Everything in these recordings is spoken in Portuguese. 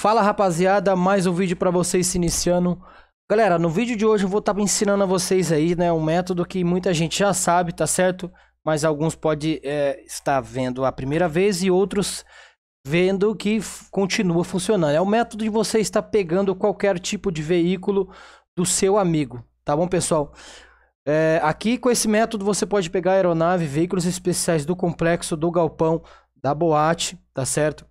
Fala rapaziada, mais um vídeo para vocês se iniciando. Galera, no vídeo de hoje eu vou estar tá ensinando a vocês aí, né, um método que muita gente já sabe, tá certo? Mas alguns pode é, estar vendo a primeira vez e outros vendo que continua funcionando. É o método de você estar pegando qualquer tipo de veículo do seu amigo, tá bom, pessoal? É, aqui com esse método você pode pegar aeronave, veículos especiais do complexo, do galpão, da boate, tá certo?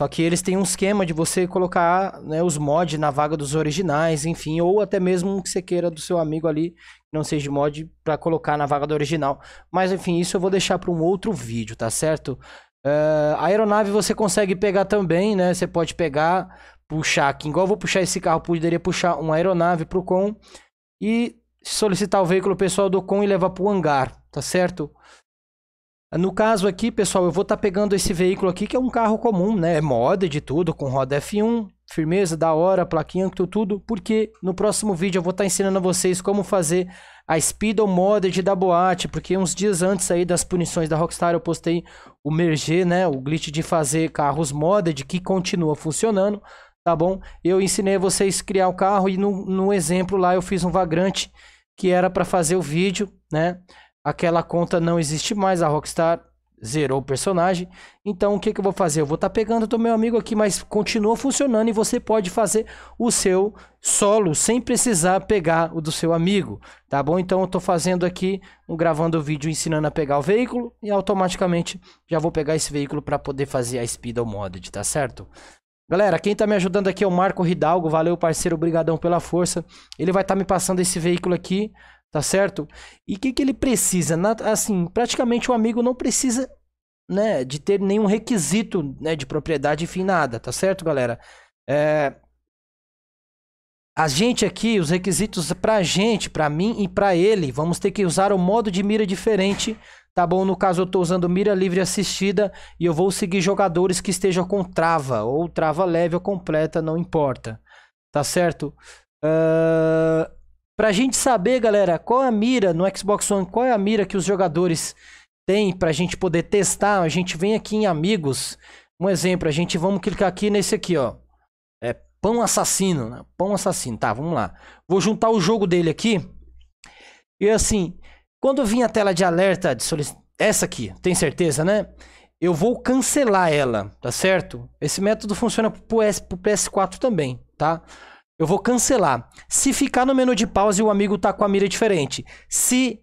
Só que eles têm um esquema de você colocar né, os mods na vaga dos originais, enfim, ou até mesmo um que você queira do seu amigo ali, não seja mod, para colocar na vaga do original. Mas enfim, isso eu vou deixar para um outro vídeo, tá certo? Uh, a aeronave você consegue pegar também, né? Você pode pegar, puxar aqui, igual eu vou puxar esse carro, poderia puxar uma aeronave pro com e solicitar o veículo pessoal do com e levar pro hangar, tá certo? No caso aqui, pessoal, eu vou estar tá pegando esse veículo aqui, que é um carro comum, né? É moda de tudo, com roda F1, firmeza, da hora, plaquinha, tudo, porque no próximo vídeo eu vou estar tá ensinando a vocês como fazer a Speedo Modded da boate, porque uns dias antes aí das punições da Rockstar eu postei o Merger, né? O glitch de fazer carros modded, que continua funcionando, tá bom? Eu ensinei a vocês criar o carro e no, no exemplo lá eu fiz um vagrante que era para fazer o vídeo, né? Aquela conta não existe mais, a Rockstar zerou o personagem. Então o que, que eu vou fazer? Eu vou estar tá pegando do meu amigo aqui, mas continua funcionando e você pode fazer o seu solo sem precisar pegar o do seu amigo, tá bom? Então eu estou fazendo aqui, um, gravando o vídeo ensinando a pegar o veículo e automaticamente já vou pegar esse veículo para poder fazer a Speed Speedal Modded, tá certo? Galera, quem tá me ajudando aqui é o Marco Hidalgo, valeu parceiro, obrigadão pela força. Ele vai estar tá me passando esse veículo aqui tá certo? E o que, que ele precisa? Na, assim, praticamente o amigo não precisa né, de ter nenhum requisito né, de propriedade, enfim, nada, tá certo, galera? É... A gente aqui, os requisitos pra gente, pra mim e pra ele, vamos ter que usar o um modo de mira diferente, tá bom? No caso, eu tô usando mira livre assistida e eu vou seguir jogadores que estejam com trava, ou trava leve ou completa, não importa, tá certo? Uh... Pra gente saber, galera, qual é a mira no Xbox One, qual é a mira que os jogadores têm pra gente poder testar, a gente vem aqui em amigos. Um exemplo, a gente vamos clicar aqui nesse aqui, ó. É pão assassino, né? Pão assassino, tá, vamos lá. Vou juntar o jogo dele aqui. E assim, quando vir a tela de alerta de solic... essa aqui, tem certeza, né? Eu vou cancelar ela, tá certo? Esse método funciona pro, PS, pro PS4 também, tá? Eu vou cancelar. Se ficar no menu de pausa e o amigo tá com a mira diferente. Se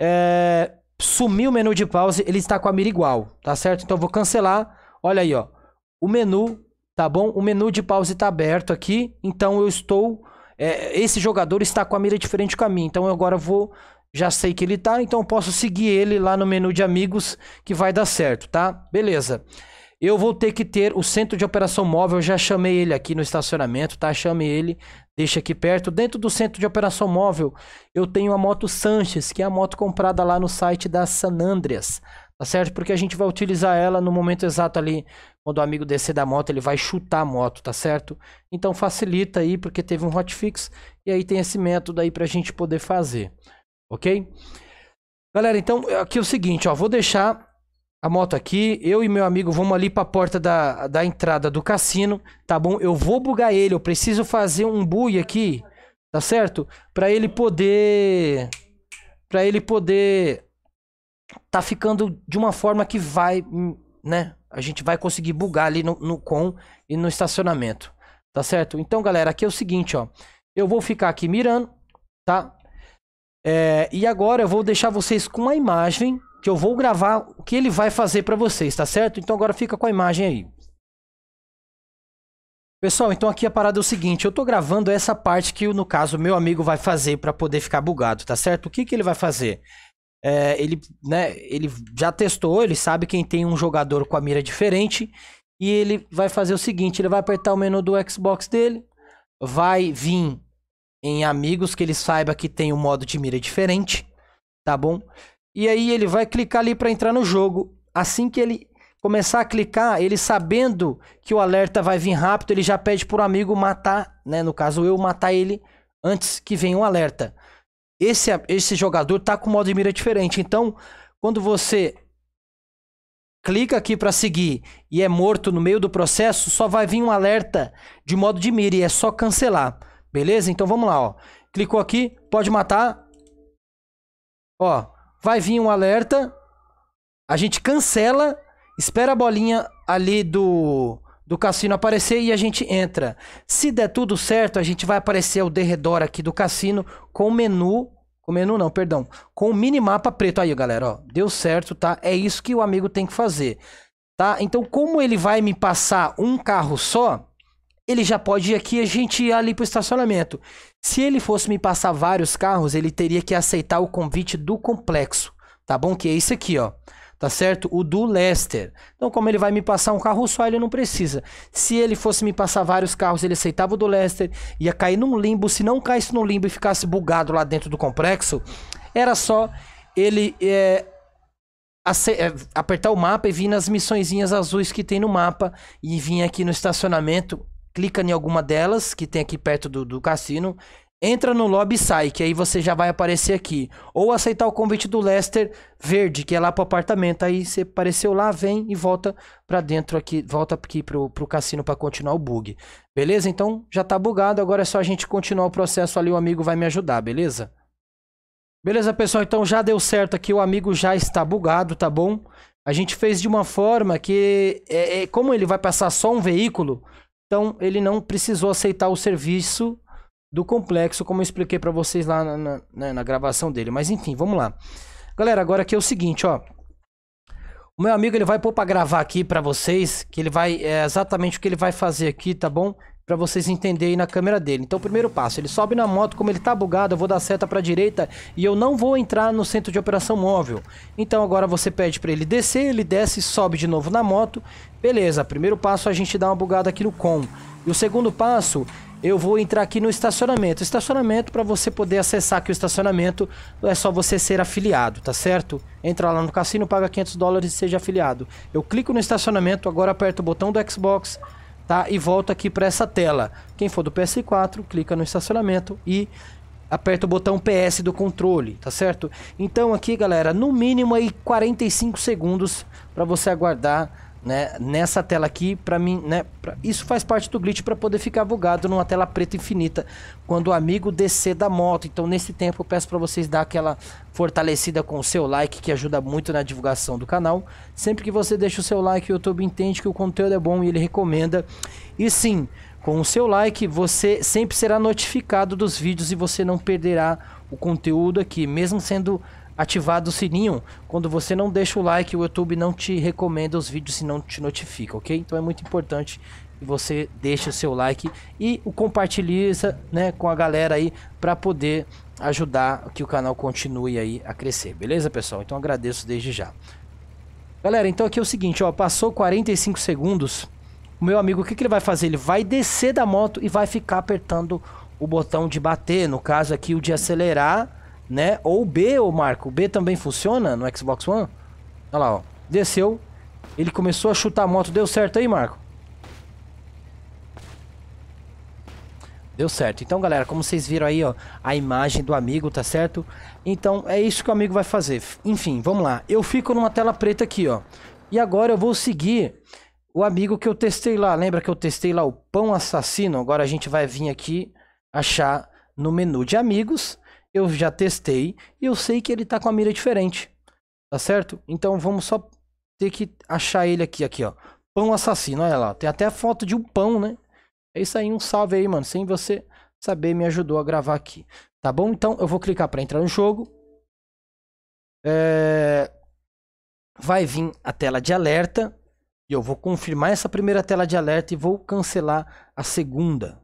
é, sumir o menu de pausa, ele está com a mira igual, tá certo? Então eu vou cancelar. Olha aí, ó. O menu, tá bom? O menu de pause está aberto aqui. Então eu estou. É, esse jogador está com a mira diferente com a minha. Então eu agora vou. Já sei que ele tá, então eu posso seguir ele lá no menu de amigos que vai dar certo, tá? Beleza. Eu vou ter que ter o centro de operação móvel, já chamei ele aqui no estacionamento, tá? Chame ele, deixa aqui perto. Dentro do centro de operação móvel, eu tenho a moto Sanches, que é a moto comprada lá no site da San Andreas, tá certo? Porque a gente vai utilizar ela no momento exato ali, quando o amigo descer da moto, ele vai chutar a moto, tá certo? Então facilita aí, porque teve um hotfix, e aí tem esse método aí pra gente poder fazer, ok? Galera, então aqui é o seguinte, ó, vou deixar a moto aqui, eu e meu amigo vamos ali pra porta da, da entrada do cassino, tá bom? Eu vou bugar ele, eu preciso fazer um bui aqui, tá certo? Pra ele poder... Pra ele poder... Tá ficando de uma forma que vai, né? A gente vai conseguir bugar ali no, no com e no estacionamento, tá certo? Então, galera, aqui é o seguinte, ó. Eu vou ficar aqui mirando, tá? É, e agora eu vou deixar vocês com a imagem que eu vou gravar o que ele vai fazer para vocês, tá certo? Então agora fica com a imagem aí. Pessoal, então aqui a parada é o seguinte, eu tô gravando essa parte que no caso meu amigo vai fazer para poder ficar bugado, tá certo? O que que ele vai fazer? É, ele, né, ele já testou, ele sabe quem tem um jogador com a mira diferente e ele vai fazer o seguinte, ele vai apertar o menu do Xbox dele, vai vir em amigos que ele saiba que tem um modo de mira diferente, tá bom? E aí ele vai clicar ali para entrar no jogo. Assim que ele começar a clicar, ele sabendo que o alerta vai vir rápido, ele já pede por amigo matar, né? No caso eu matar ele antes que venha o um alerta. Esse esse jogador tá com modo de mira diferente. Então, quando você clica aqui para seguir e é morto no meio do processo, só vai vir um alerta de modo de mira e é só cancelar. Beleza? Então vamos lá, ó. Clicou aqui, pode matar. Ó, vai vir um alerta, a gente cancela, espera a bolinha ali do, do cassino aparecer e a gente entra. Se der tudo certo, a gente vai aparecer ao derredor aqui do cassino com o menu. Com o menu não, perdão. Com o minimapa preto. Aí, galera, ó. Deu certo, tá? É isso que o amigo tem que fazer. Tá? Então, como ele vai me passar um carro só, ele já pode ir aqui a gente ir ali pro estacionamento. Se ele fosse me passar vários carros, ele teria que aceitar o convite do complexo, tá bom? Que é isso aqui, ó. Tá certo? O do Lester. Então, como ele vai me passar um carro só, ele não precisa. Se ele fosse me passar vários carros, ele aceitava o do Lester, ia cair num limbo. Se não caísse num limbo e ficasse bugado lá dentro do complexo, era só ele é, é apertar o mapa e vir nas missõezinhas azuis que tem no mapa e vir aqui no estacionamento clica em alguma delas, que tem aqui perto do, do cassino, entra no lobby e sai, que aí você já vai aparecer aqui. Ou aceitar o convite do Lester Verde, que é lá pro apartamento. Aí você apareceu lá, vem e volta pra dentro aqui, volta aqui pro, pro cassino para continuar o bug. Beleza? Então já tá bugado, agora é só a gente continuar o processo ali, o amigo vai me ajudar, beleza? Beleza, pessoal? Então já deu certo aqui, o amigo já está bugado, tá bom? A gente fez de uma forma que, é, é como ele vai passar só um veículo, então, ele não precisou aceitar o serviço do complexo, como eu expliquei para vocês lá na, na, né, na, gravação dele. Mas enfim, vamos lá. Galera, agora aqui é o seguinte, ó. O meu amigo ele vai pôr para gravar aqui para vocês, que ele vai é exatamente o que ele vai fazer aqui, tá bom? Para vocês entenderem na câmera dele. Então, o primeiro passo, ele sobe na moto, como ele tá bugado, eu vou dar seta para direita e eu não vou entrar no centro de operação móvel. Então, agora você pede para ele descer, ele desce, sobe de novo na moto. Beleza, primeiro passo é a gente dá uma bugada aqui no com. E o segundo passo eu vou entrar aqui no estacionamento. Estacionamento, para você poder acessar aqui o estacionamento, é só você ser afiliado, tá certo? Entra lá no cassino, paga 500 dólares e seja afiliado. Eu clico no estacionamento, agora aperto o botão do Xbox, tá? E volto aqui para essa tela. Quem for do PS4, clica no estacionamento e aperta o botão PS do controle, tá certo? Então aqui, galera, no mínimo aí 45 segundos para você aguardar né, nessa tela aqui, para mim, né, pra, isso faz parte do glitch para poder ficar bugado numa tela preta infinita quando o amigo descer da moto. Então, nesse tempo, eu peço para vocês dar aquela fortalecida com o seu like, que ajuda muito na divulgação do canal. Sempre que você deixa o seu like, o YouTube entende que o conteúdo é bom e ele recomenda. E sim, com o seu like, você sempre será notificado dos vídeos e você não perderá o conteúdo aqui, mesmo sendo ativado o sininho. Quando você não deixa o like, o YouTube não te recomenda os vídeos se não te notifica, ok? Então é muito importante que você deixe o seu like e o compartilhe né, com a galera aí para poder ajudar que o canal continue aí a crescer, beleza, pessoal? Então agradeço desde já. Galera, então aqui é o seguinte, ó, passou 45 segundos, o meu amigo, o que, que ele vai fazer? Ele vai descer da moto e vai ficar apertando o botão de bater, no caso aqui o de acelerar né? Ou B, ô Marco, B também funciona no Xbox One? Olha lá, ó. Desceu. Ele começou a chutar a moto. Deu certo aí, Marco? Deu certo. Então, galera, como vocês viram aí, ó, a imagem do amigo, tá certo? Então, é isso que o amigo vai fazer. Enfim, vamos lá. Eu fico numa tela preta aqui, ó. E agora eu vou seguir o amigo que eu testei lá. Lembra que eu testei lá o pão assassino? Agora a gente vai vir aqui achar no menu de amigos eu já testei e eu sei que ele tá com a mira diferente. Tá certo? Então vamos só ter que achar ele aqui, aqui, ó. Pão assassino, olha lá. Tem até foto de um pão, né? É isso aí, um salve aí, mano. Sem você saber, me ajudou a gravar aqui. Tá bom? Então eu vou clicar para entrar no jogo. É... Vai vir a tela de alerta. E eu vou confirmar essa primeira tela de alerta e vou cancelar a segunda.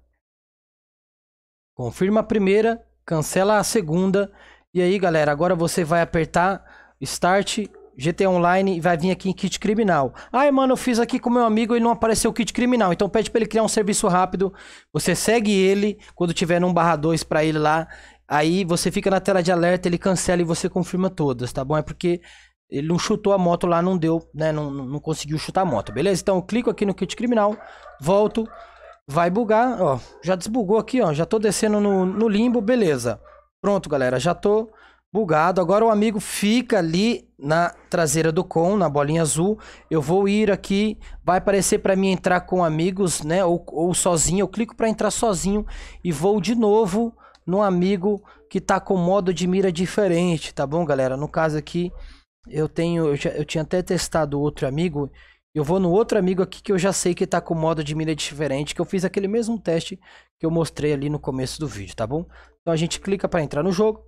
Confirma a primeira, Cancela a segunda. E aí, galera, agora você vai apertar Start GT Online e vai vir aqui em Kit Criminal. Ai, mano, eu fiz aqui com meu amigo e não apareceu o Kit Criminal. Então pede para ele criar um serviço rápido. Você segue ele quando tiver no barra 2 para ele lá. Aí você fica na tela de alerta, ele cancela e você confirma todas, tá bom? É porque ele não chutou a moto lá, não deu, né? Não, não conseguiu chutar a moto, beleza? Então eu clico aqui no Kit Criminal, volto. Vai bugar, ó. Já desbugou aqui, ó. Já tô descendo no, no limbo, beleza. Pronto, galera. Já tô bugado. Agora o amigo fica ali na traseira do com, na bolinha azul. Eu vou ir aqui, vai aparecer para mim entrar com amigos, né, ou, ou sozinho. Eu clico para entrar sozinho e vou de novo no amigo que tá com modo de mira diferente, tá bom, galera? No caso aqui, eu tenho eu, já, eu tinha até testado outro amigo eu vou no outro amigo aqui que eu já sei que tá com modo de milha diferente, que eu fiz aquele mesmo teste que eu mostrei ali no começo do vídeo, tá bom? Então a gente clica para entrar no jogo,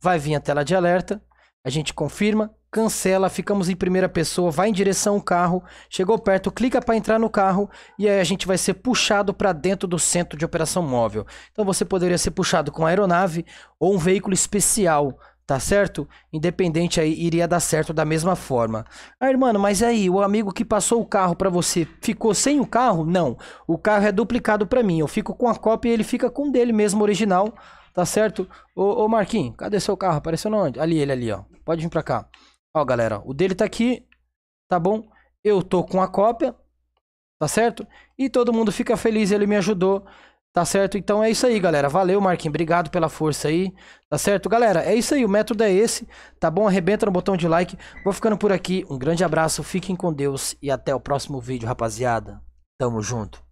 vai vir a tela de alerta, a gente confirma, cancela, ficamos em primeira pessoa, vai em direção ao carro, chegou perto, clica para entrar no carro e aí a gente vai ser puxado para dentro do centro de operação móvel. Então você poderia ser puxado com a aeronave ou um veículo especial tá certo? Independente aí, iria dar certo da mesma forma. ah irmão mas aí, o amigo que passou o carro para você ficou sem o carro? Não. O carro é duplicado para mim. Eu fico com a cópia e ele fica com o dele mesmo, original, tá certo? Ô, ô Marquinhos, cadê seu carro? Apareceu onde? Ali, ele ali, ó. Pode vir pra cá. Ó, galera, o dele tá aqui, tá bom? Eu tô com a cópia, tá certo? E todo mundo fica feliz, ele me ajudou. Tá certo? Então é isso aí, galera. Valeu, Marquinhos. Obrigado pela força aí. Tá certo, galera? É isso aí. O método é esse. Tá bom? Arrebenta no botão de like. Vou ficando por aqui. Um grande abraço. Fiquem com Deus. E até o próximo vídeo, rapaziada. Tamo junto.